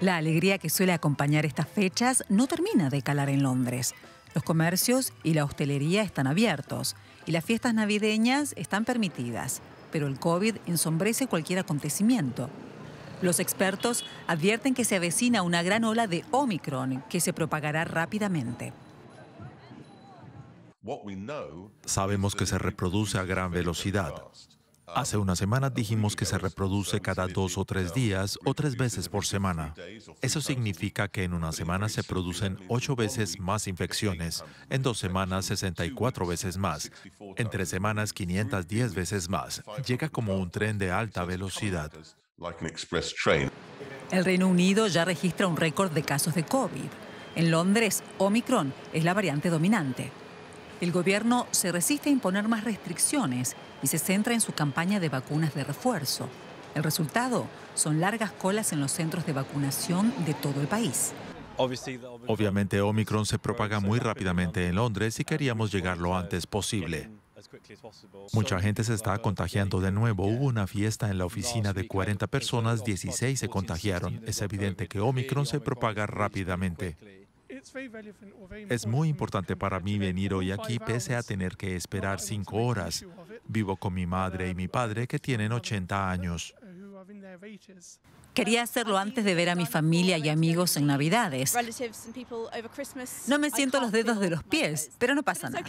La alegría que suele acompañar estas fechas no termina de calar en Londres. Los comercios y la hostelería están abiertos y las fiestas navideñas están permitidas, pero el COVID ensombrece cualquier acontecimiento. Los expertos advierten que se avecina una gran ola de Omicron que se propagará rápidamente. Sabemos que se reproduce a gran velocidad. Hace unas semanas dijimos que se reproduce cada dos o tres días o tres veces por semana. Eso significa que en una semana se producen ocho veces más infecciones, en dos semanas 64 veces más, en tres semanas 510 veces más. Llega como un tren de alta velocidad. El Reino Unido ya registra un récord de casos de COVID. En Londres, Omicron es la variante dominante. El gobierno se resiste a imponer más restricciones y se centra en su campaña de vacunas de refuerzo. El resultado son largas colas en los centros de vacunación de todo el país. Obviamente Omicron se propaga muy rápidamente en Londres y queríamos llegar lo antes posible. Mucha gente se está contagiando de nuevo. Hubo una fiesta en la oficina de 40 personas, 16 se contagiaron. Es evidente que Omicron se propaga rápidamente. Es muy importante para mí venir hoy aquí pese a tener que esperar cinco horas. Vivo con mi madre y mi padre que tienen 80 años. Quería hacerlo antes de ver a mi familia y amigos en Navidades. No me siento los dedos de los pies, pero no pasa nada.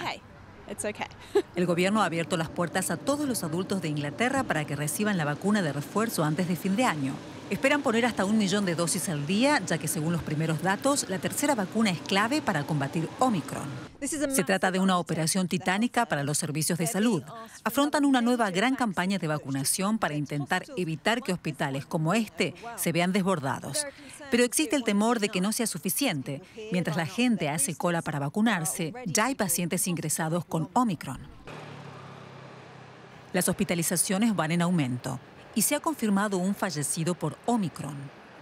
El gobierno ha abierto las puertas a todos los adultos de Inglaterra para que reciban la vacuna de refuerzo antes de fin de año. Esperan poner hasta un millón de dosis al día, ya que según los primeros datos, la tercera vacuna es clave para combatir Omicron. Se trata de una operación titánica para los servicios de salud. Afrontan una nueva gran campaña de vacunación para intentar evitar que hospitales como este se vean desbordados. Pero existe el temor de que no sea suficiente. Mientras la gente hace cola para vacunarse, ya hay pacientes ingresados con Omicron. Las hospitalizaciones van en aumento y se ha confirmado un fallecido por Omicron.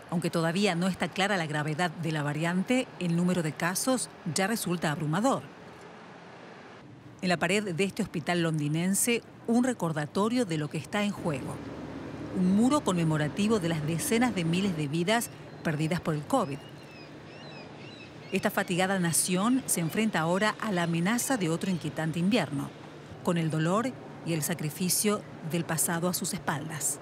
Aunque todavía no está clara la gravedad de la variante, el número de casos ya resulta abrumador. En la pared de este hospital londinense, un recordatorio de lo que está en juego. Un muro conmemorativo de las decenas de miles de vidas perdidas por el COVID. Esta fatigada nación se enfrenta ahora a la amenaza de otro inquietante invierno, con el dolor y el sacrificio del pasado a sus espaldas.